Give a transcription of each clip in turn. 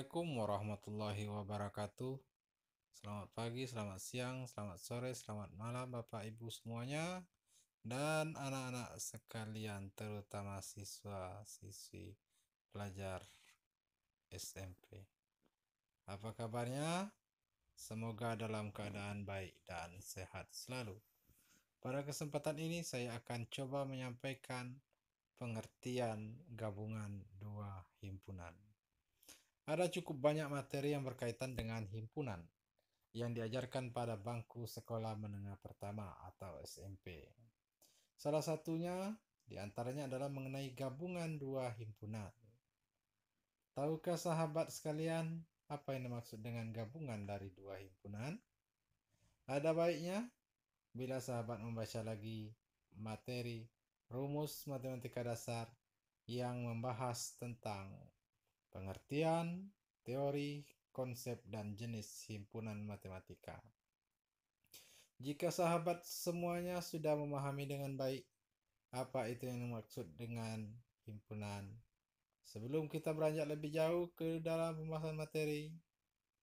Assalamualaikum warahmatullahi wabarakatuh. Selamat pagi, selamat siang, selamat sore, selamat malam, Bapak Ibu semuanya, dan anak-anak sekalian, terutama siswa-siswi pelajar SMP. Apa kabarnya? Semoga dalam keadaan baik dan sehat selalu. Pada kesempatan ini, saya akan coba menyampaikan pengertian gabungan dua himpunan. Ada cukup banyak materi yang berkaitan dengan himpunan yang diajarkan pada bangku sekolah menengah pertama atau SMP. Salah satunya diantaranya adalah mengenai gabungan dua himpunan. Tahukah sahabat sekalian apa yang dimaksud dengan gabungan dari dua himpunan? Ada baiknya bila sahabat membaca lagi materi rumus matematika dasar yang membahas tentang pengertian, teori, konsep, dan jenis himpunan matematika. Jika sahabat semuanya sudah memahami dengan baik apa itu yang dimaksud dengan himpunan, sebelum kita beranjak lebih jauh ke dalam pembahasan materi,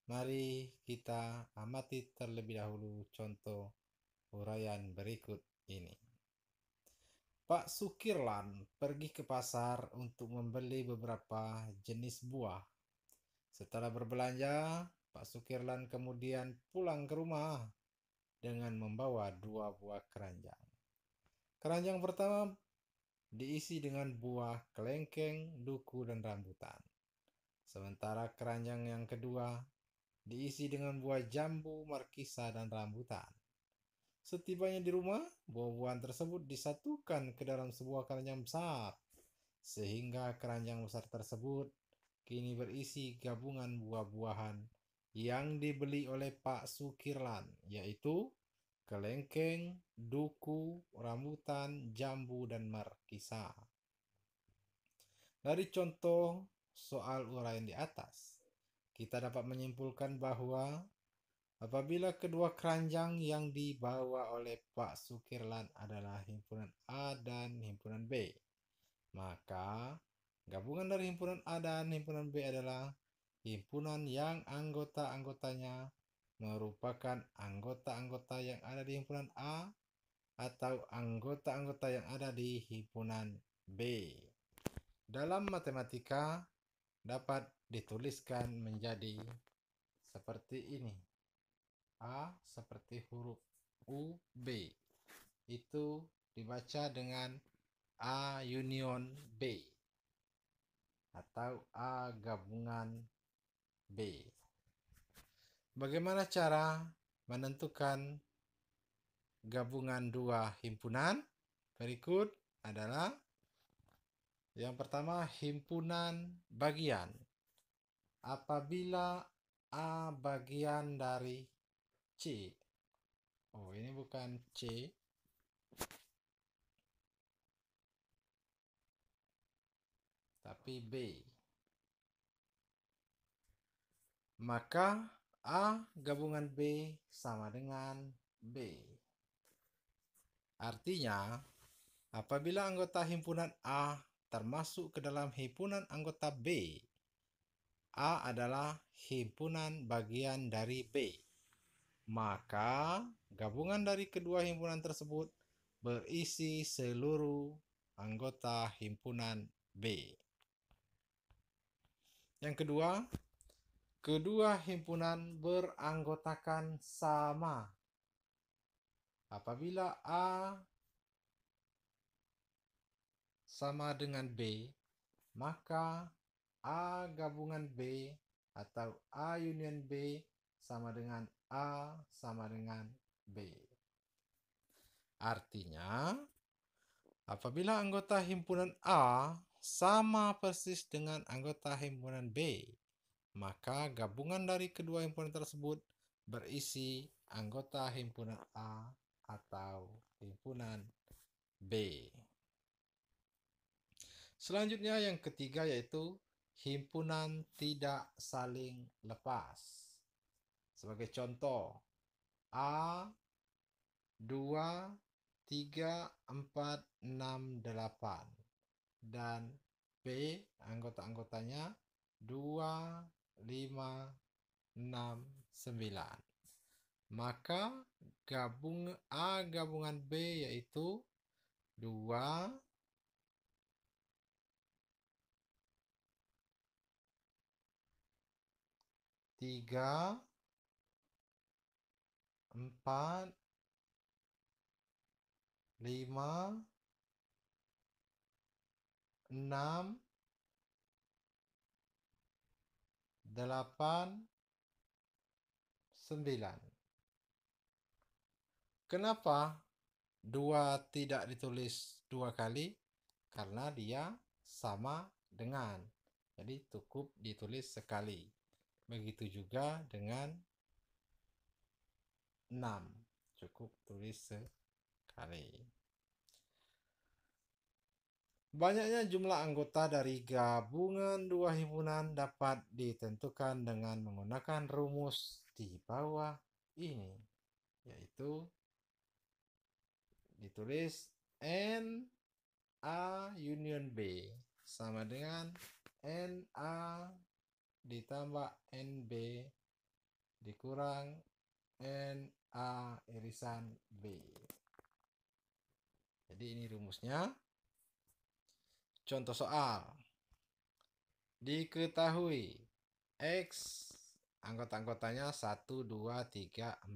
mari kita amati terlebih dahulu contoh uraian berikut ini. Pak Sukirlan pergi ke pasar untuk membeli beberapa jenis buah. Setelah berbelanja, Pak Sukirlan kemudian pulang ke rumah dengan membawa dua buah keranjang. Keranjang pertama diisi dengan buah kelengkeng, duku, dan rambutan. Sementara keranjang yang kedua diisi dengan buah jambu, markisa, dan rambutan. Setibanya di rumah, buah-buahan tersebut disatukan ke dalam sebuah keranjang besar, sehingga keranjang besar tersebut kini berisi gabungan buah-buahan yang dibeli oleh Pak Sukirlan, yaitu kelengkeng, duku, rambutan, jambu, dan markisa. Dari contoh soal uraian di atas, kita dapat menyimpulkan bahwa Apabila kedua keranjang yang dibawa oleh Pak Sukirlan adalah himpunan A dan himpunan B, maka gabungan dari himpunan A dan himpunan B adalah himpunan yang anggota-anggotanya merupakan anggota-anggota yang ada di himpunan A atau anggota-anggota yang ada di himpunan B. Dalam matematika dapat dituliskan menjadi seperti ini. A seperti huruf U B itu dibaca dengan A union B atau A gabungan B. Bagaimana cara menentukan gabungan dua himpunan? Berikut adalah yang pertama himpunan bagian. Apabila A bagian dari C. Oh, ini bukan C. Tapi B. Maka A gabungan B sama dengan B. Artinya, apabila anggota himpunan A termasuk ke dalam himpunan anggota B, A adalah himpunan bagian dari B maka gabungan dari kedua himpunan tersebut berisi seluruh anggota himpunan B. Yang kedua, kedua himpunan beranggotakan sama. Apabila A sama dengan B, maka A gabungan B atau A union B sama dengan A sama dengan B. Artinya, apabila anggota himpunan A sama persis dengan anggota himpunan B, maka gabungan dari kedua himpunan tersebut berisi anggota himpunan A atau himpunan B. Selanjutnya yang ketiga yaitu himpunan tidak saling lepas. Sebagai contoh, A 2 3 4 6 8 dan B anggota-anggotanya 2 5 6 9 maka gabung A gabungan B yaitu 2 3 empat, lima, enam, delapan, sembilan. Kenapa dua tidak ditulis dua kali? Karena dia sama dengan. Jadi cukup ditulis sekali. Begitu juga dengan 6 cukup tulis sekali Banyaknya jumlah anggota dari gabungan dua himpunan dapat ditentukan dengan menggunakan rumus di bawah ini, yaitu ditulis N A union B sama dengan N A ditambah N B dikurang N A irisan B. Jadi ini rumusnya. Contoh soal. Diketahui X anggota-anggotanya 1, 2, 3, 4, 6,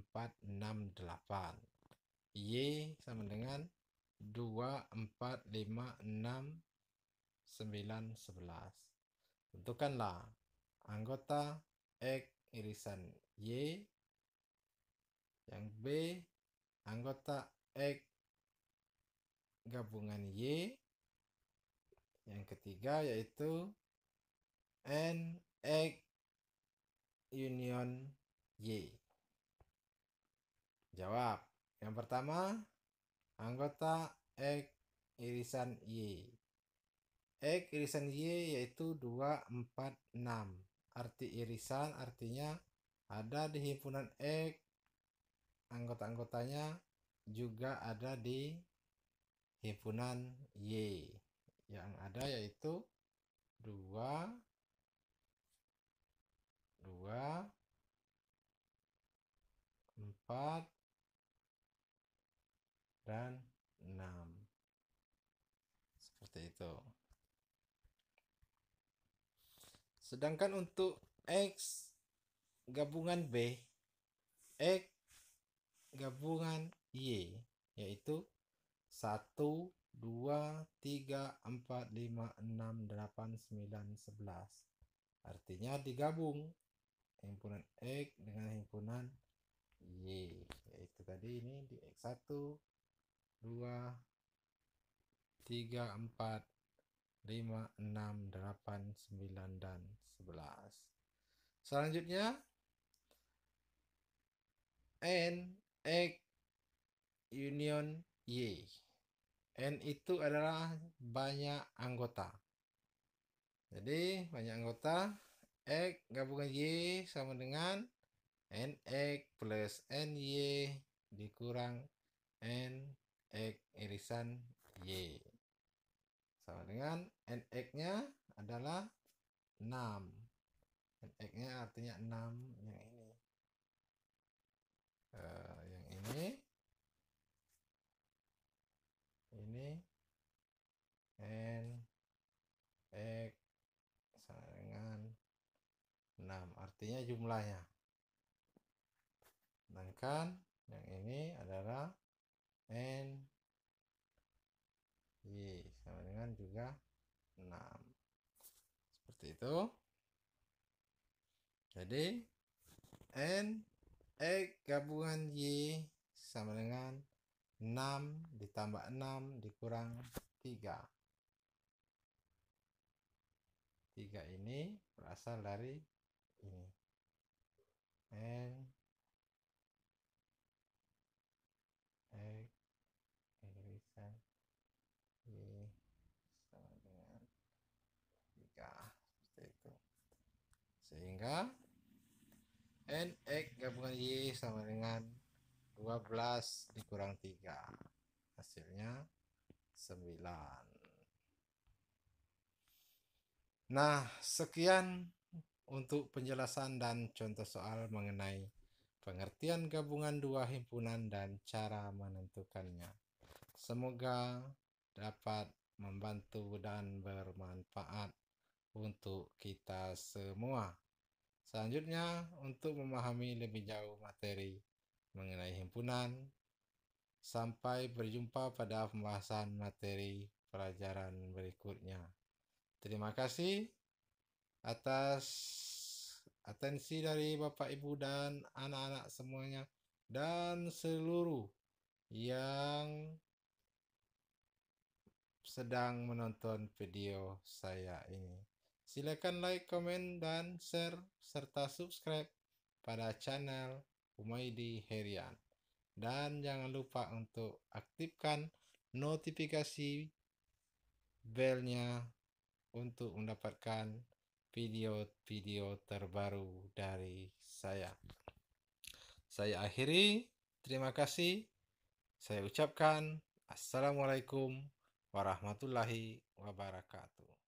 8. Y sama dengan 2, 4, 5, 6, 9, 11. Tentukanlah anggota X irisan Y yang B, anggota X gabungan Y. Yang ketiga yaitu N X union Y. Jawab. Yang pertama, anggota X irisan Y. X irisan Y yaitu 2, 4, 6. Arti irisan artinya ada di himpunan X anggota-anggotanya juga ada di himpunan Y yang ada yaitu 2 2 4 dan 6 seperti itu sedangkan untuk X gabungan B X gabungan Y yaitu 1, 2, 3, 4, 5, 6, 8, 9, 11 artinya digabung himpunan X dengan himpunan Y yaitu tadi ini di X1 2 3, 4, 5, 6, 8, 9, dan 11. Selanjutnya, N X union Y. N itu adalah banyak anggota. Jadi banyak anggota X gabungan Y sama dengan NX plus NY dikurang NX irisan Y. Sama dengan NX-nya adalah 6. NX-nya artinya 6 yang ini. Eh, ini ini n x sama dengan 6 artinya jumlahnya sedangkan yang ini adalah n y sama dengan juga 6 seperti itu jadi n X gabungan Y sama dengan 6 ditambah 6 dikurang 3 3 ini berasal dari ini n x y sama dengan 3 itu sehingga nx gabungan y sama dengan 12 dikurang 3 hasilnya 9 nah sekian untuk penjelasan dan contoh soal mengenai pengertian gabungan dua himpunan dan cara menentukannya semoga dapat membantu dan bermanfaat untuk kita semua selanjutnya untuk memahami lebih jauh materi mengenai himpunan. Sampai berjumpa pada pembahasan materi pelajaran berikutnya. Terima kasih atas atensi dari Bapak Ibu dan anak-anak semuanya dan seluruh yang sedang menonton video saya ini. Silakan like, komen, dan share serta subscribe pada channel Humaydi Herian. Dan jangan lupa untuk aktifkan notifikasi belnya untuk mendapatkan video-video terbaru dari saya. Saya akhiri, terima kasih. Saya ucapkan Assalamualaikum warahmatullahi wabarakatuh.